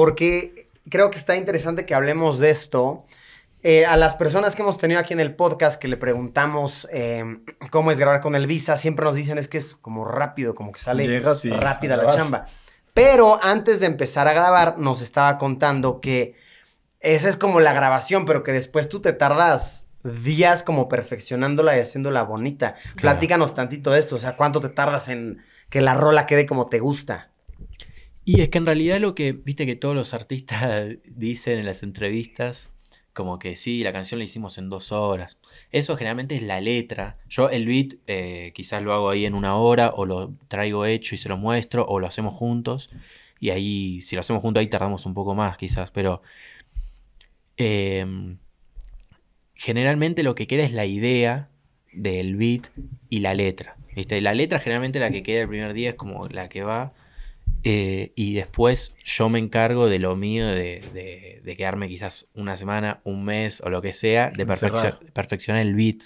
porque creo que está interesante que hablemos de esto. Eh, a las personas que hemos tenido aquí en el podcast que le preguntamos eh, cómo es grabar con el Visa, siempre nos dicen es que es como rápido, como que sale rápida la chamba. Pero antes de empezar a grabar, nos estaba contando que esa es como la grabación, pero que después tú te tardas días como perfeccionándola y haciéndola bonita. Platícanos tantito de esto, o sea, ¿cuánto te tardas en que la rola quede como te gusta? Y es que en realidad lo que, viste que todos los artistas dicen en las entrevistas, como que sí, la canción la hicimos en dos horas. Eso generalmente es la letra. Yo el beat eh, quizás lo hago ahí en una hora o lo traigo hecho y se lo muestro o lo hacemos juntos. Y ahí, si lo hacemos juntos ahí tardamos un poco más quizás, pero em, generalmente lo que queda es la idea del beat y la letra. ¿viste? La letra generalmente la que queda el primer día es como la que va eh, y después yo me encargo de lo mío, de, quedarme quizás una semana, un mes o lo que sea, de perfeccionar el beat.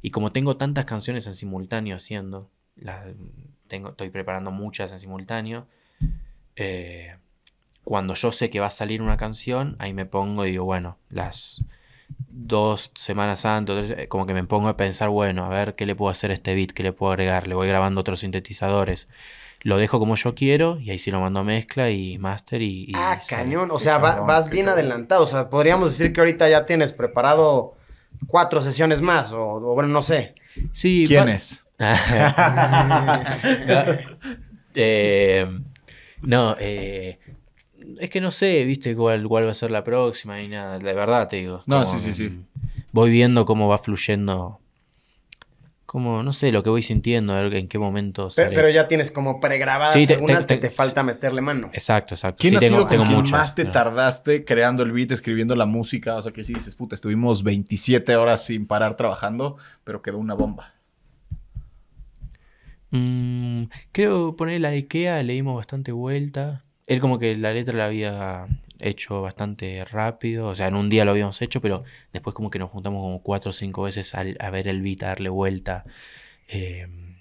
Y como tengo tantas canciones en simultáneo haciendo, las tengo, estoy preparando muchas en simultáneo, eh, cuando yo sé que va a salir una canción, ahí me pongo y digo, bueno, las dos semanas antes, eh, como que me pongo a pensar, bueno, a ver qué le puedo hacer este beat, qué le puedo agregar, le voy grabando otros sintetizadores. Lo dejo como yo quiero y ahí sí lo mando a mezcla y master y... ah, cañón, o sea, vas bien adelantado, o sea, podríamos decir que ahorita ya tienes preparado cuatro sesiones más, o, bueno, no sé. Sí. tienes no, eh, eh es que no sé, viste, cuál, cuál va a ser la próxima ni nada. De verdad te digo. No, sí, sí, sí. Mm, voy viendo cómo va fluyendo. Como, no sé, lo que voy sintiendo, a ver en qué momento sale. Pero, ya tienes como pregrabadas sí, te, algunas que te falta meterle mano. Exacto, exacto. ¿Quién sí, ha tengo, muchas, más te tardaste creando el beat, escribiendo la música? O sea, que si dices, puta, estuvimos 27 horas sin parar trabajando, pero quedó una bomba. Mm, creo poner la Ikea, le dimos bastante vuelta. Él como que la letra la había hecho bastante rápido, o sea, en un día lo habíamos hecho, pero después como que nos juntamos como cuatro o cinco veces a, ver el beat, a darle vuelta. Em,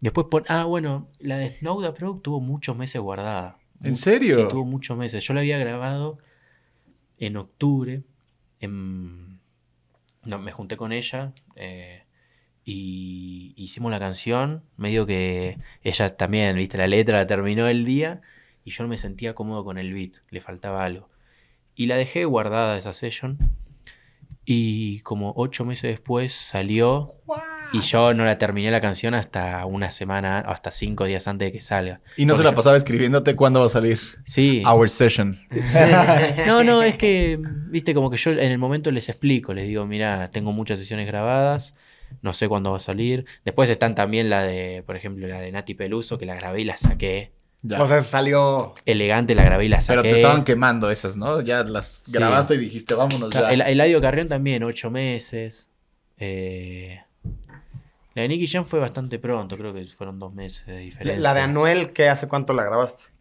después, ah, bueno, la de Snow the tuvo muchos meses guardada. ¿En serio? Sí, tuvo muchos meses. Yo la había grabado en octubre, em, me junté con ella. Eh, y hicimos la canción, medio que ella también, viste la letra, la terminó el día y yo no me sentía cómodo con el beat, le faltaba algo. Y la dejé guardada esa session y como ocho meses después salió y yo no la terminé la canción hasta una semana, hasta cinco días antes de que salga. Y no se la pasaba escribiéndote cuándo va a salir. Sí. Our session. No, no, es que, viste, como que yo en el momento les explico, les digo, mira, tengo muchas sesiones grabadas no sé cuándo va a salir. Después están también la de, por ejemplo, la de Nati Peluso, que la grabé y la saqué. O sea, salió. Elegante, la grabé y la saqué. Pero te estaban quemando esas, ¿no? Ya las grabaste y dijiste, vámonos ya. El, Eladio Carrión también, ocho meses. Eh, la de Nicky Jam fue bastante pronto, creo que fueron dos meses de La de Anuel, ¿qué hace cuánto la grabaste?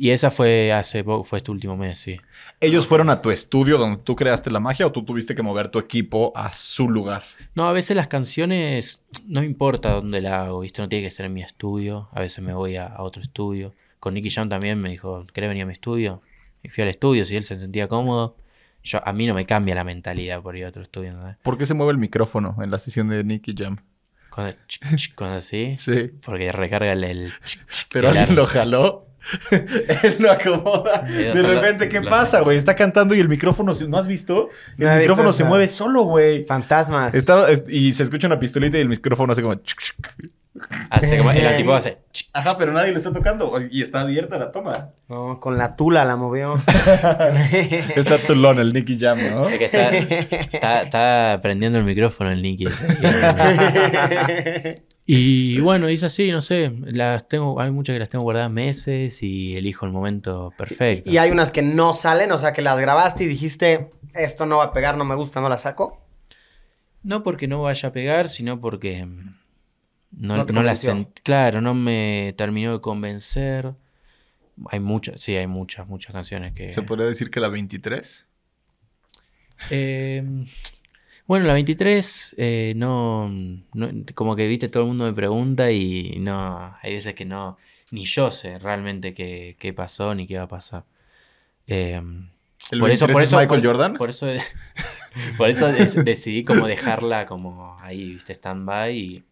Y esa fue hace fue este último mes, sí. ¿Ellos fueron a tu estudio donde tú creaste la magia o tú tuviste que mover tu equipo a su lugar? No, a veces las canciones no importa dónde la hago, ¿viste? No tiene que ser en mi estudio. A veces me voy a, otro estudio. Con Nicky Jam también me dijo, ¿querés venir a mi estudio? Y fui al estudio, si él se sentía cómodo. Yo, a mí no me cambia la mentalidad por ir a otro estudio. ¿Por qué se mueve el micrófono en la sesión de Nicky Jam? Cuando, así. Sí. Porque recarga el. Pero alguien lo jaló. él no acomoda. de repente, ¿qué pasa, güey? Está cantando y el micrófono, ¿no has visto? El micrófono se mueve solo, güey. Fantasmas. y se escucha una pistolita y el micrófono hace como. Hace como. Y la tipo hace. Ajá, pero nadie lo está tocando. Y está abierta la toma. No, con la tula la movió. está tulón el Nicky Jam, ¿no? está, está prendiendo el micrófono el Nicky. Y bueno, es así, no sé, las tengo, hay muchas que las tengo guardadas meses y elijo el momento perfecto. Y, hay unas que no salen, o sea, que las grabaste y dijiste, esto no va a pegar, no me gusta, no la saco. No porque no vaya a pegar, sino porque no, la sentí. Claro, no me terminó de convencer. Hay muchas, sí, hay muchas, muchas canciones que... ¿Se podría decir que la 23? Eh, em, bueno, la 23, eh, no, Como que viste, todo el mundo me pregunta y no. Hay veces que no. Ni yo sé realmente qué, pasó ni qué va a pasar. Em, por, eso, por es Michael Jordan? Por eso, por eso decidí como dejarla como ahí, viste, stand-by y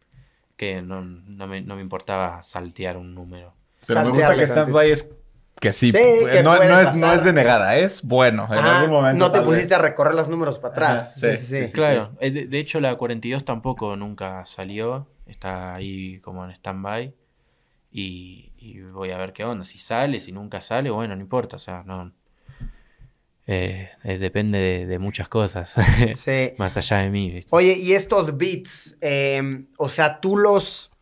que no, me, importaba saltear un número. Pero me gusta que stand-by es que sí, eh, no, es, no, es, denegada, es bueno. En algún momento. No te pusiste a recorrer los números para atrás. Sí, sí, sí, claro. Eh, de, hecho, la 42 tampoco nunca salió. Está ahí como en stand-by. Y, voy a ver qué onda. Si sale, si nunca sale, bueno, no importa. O sea, no. Eh, depende de, muchas cosas. Más allá de mí. Oye, y estos beats, o sea, tú los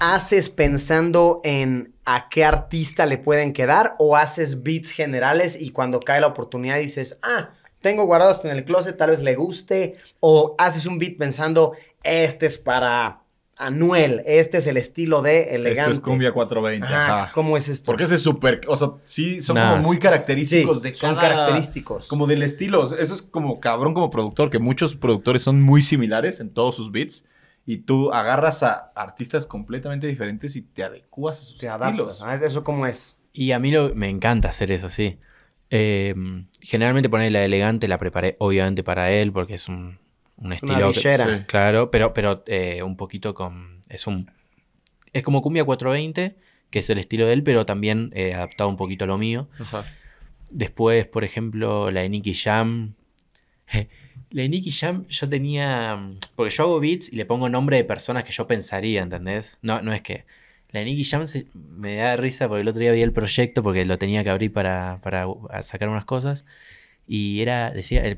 haces pensando en a qué artista le pueden quedar o haces beats generales y cuando cae la oportunidad dices, ah, tengo guardados en el closet, tal vez le guste, o haces un beat pensando, este es para Anuel, este es el estilo de elegante. Esto es cumbia 420. Ajá, ¿Cómo es esto? Porque ese es súper, o sea, sí, son como muy característicos de cada, Son característicos. Como del estilo, eso es como cabrón como productor, que muchos productores son muy similares en todos sus beats y tú agarras a artistas completamente diferentes y te adecuas a sus te estilos. Eso como es. Y a mí me encanta hacer eso, sí. Em, generalmente poner la elegante la preparé obviamente para él porque es un, estilo... Claro, pero, pero eh, un poquito con... Es un... Es como cumbia 420, que es el estilo de él, pero también he eh, adaptado un poquito a lo mío. Después, por ejemplo, la de Nicky Jam. la de Nicky Jam yo tenía. Porque yo hago beats y le pongo nombre de personas que yo pensaría, ¿entendés? No, no es que. La de Nicky Jam me da risa porque el otro día vi el proyecto porque lo tenía que abrir para, para sacar unas cosas y era, decía, el,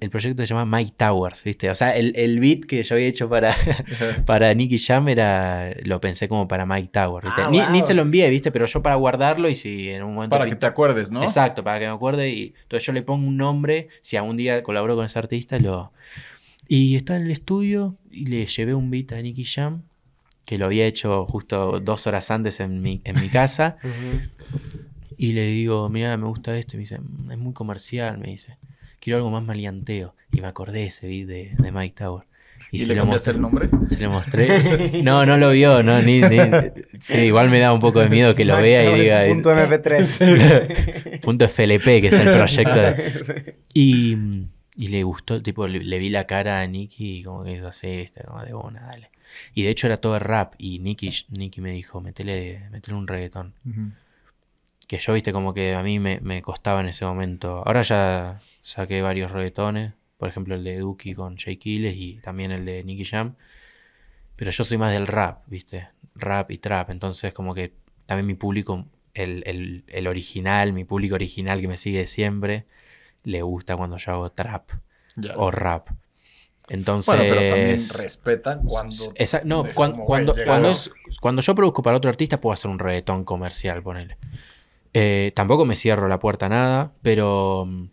el, proyecto se llama Mike Towers, ¿viste? O sea, el, el beat que yo había hecho para, para Nicky Jam era, lo pensé como para Mike Towers, ah, ni, se lo envié, ¿viste? Pero yo para guardarlo y si en un momento... Para que te acuerdes, ¿no? Exacto, para que me acuerde y entonces yo le pongo un nombre, si algún día colaboro con ese artista, lo... Y estaba en el estudio y le llevé un beat a Nicky Jam, que lo había hecho justo dos horas antes en mi, en mi casa. Y le digo, mira, me gusta esto. Y me dice, es muy comercial, me dice. Quiero algo más malianteo Y me acordé ese de, Mike Tower. ¿Y, se le lo mostré, el nombre? Se lo mostré. No, no lo vio, no, ni, igual me da un poco de miedo que lo vea y diga. Punto eh, MP3. punto FLP, que es el proyecto. De, y, y, le gustó, tipo, le, vi la cara a Nicky y como que eso hace esta, como de bona, dale. Y de hecho era todo rap. Y Nicky, Nicky me dijo, metele, metele un reggaetón que yo, viste, como que a mí me, costaba en ese momento. Ahora ya saqué varios reggaetones, por ejemplo el de Duki con Jay Kiles y también el de Nicky Jam. Pero yo soy más del rap, viste, rap y trap. Entonces, como que también mi público, el, original, mi público original que me sigue siempre, le gusta cuando yo hago trap o rap. Entonces. Bueno, pero también respetan cuando. Esa, no, cuando, cuando, es, cuando yo produzco para otro artista, puedo hacer un reggaetón comercial, ponele. Eh, tampoco me cierro la puerta a nada, pero mm,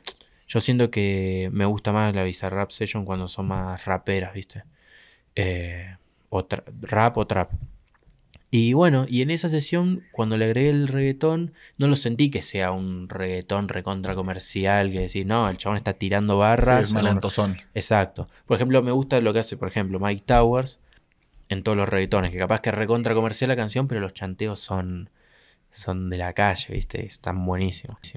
yo siento que me gusta más la Bizarrap Session cuando son más raperas, ¿viste? Eh, rap o trap. Y bueno, y en esa sesión, cuando le agregué el reggaetón, no lo sentí que sea un reggaetón recontra comercial, que decir, no, el chabón está tirando barras. Sí, Exacto. Por ejemplo, me gusta lo que hace, por ejemplo, Mike Towers en todos los reggaetones, que capaz que es recontra comercial la canción, pero los chanteos son son de la calle, ¿viste? Están buenísimos.